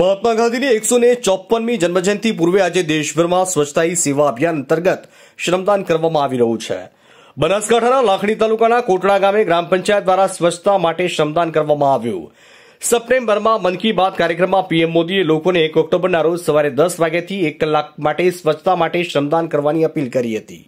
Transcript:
મહાત્મા ગાંધીની એકસો ને ચોપનમી જન્મજયંતિ પૂર્વે આજે દેશભરમાં સ્વચ્છતા સેવા અભિયાન અંતર્ગત શ્રમદાન કરવામાં આવી રહ્યું છે બનાસકાંઠાના લાખણી તાલુકાના કોટડા ગામે ગ્રામ પંચાયત દ્વારા સ્વચ્છતા માટે શ્રમદાન કરવામાં આવ્યું સપ્ટેમ્બરમાં મન કી બાત કાર્યક્રમમાં પીએમ મોદીએ લોકોને એક ઓક્ટોબરના રોજ સવારે દસ વાગ્યાથી એક કલાક માટે સ્વચ્છતા માટે શ્રમદાન કરવાની અપીલ કરી હતી